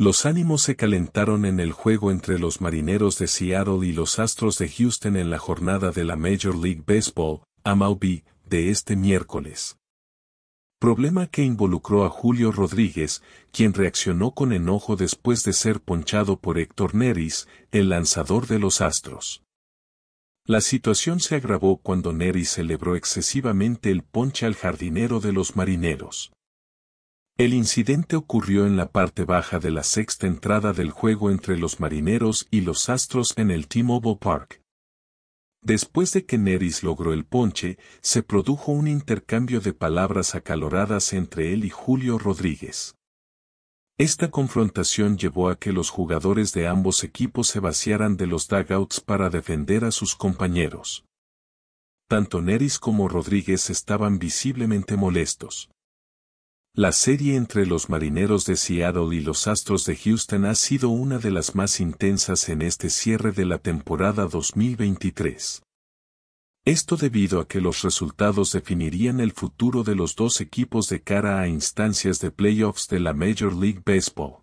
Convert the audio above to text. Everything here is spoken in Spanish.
Los ánimos se calentaron en el juego entre los marineros de Seattle y los Astros de Houston en la jornada de la Major League Baseball, MLB, de este miércoles. Problema que involucró a Julio Rodríguez, quien reaccionó con enojo después de ser ponchado por Héctor Neris, el lanzador de los Astros. La situación se agravó cuando Neris celebró excesivamente el ponche al jardinero de los marineros. El incidente ocurrió en la parte baja de la sexta entrada del juego entre los marineros y los astros en el T-Mobile Park. Después de que Neris logró el ponche, se produjo un intercambio de palabras acaloradas entre él y Julio Rodríguez. Esta confrontación llevó a que los jugadores de ambos equipos se vaciaran de los dugouts para defender a sus compañeros. Tanto Neris como Rodríguez estaban visiblemente molestos. La serie entre los marineros de Seattle y los Astros de Houston ha sido una de las más intensas en este cierre de la temporada 2023. Esto debido a que los resultados definirían el futuro de los dos equipos de cara a instancias de playoffs de la Major League Baseball.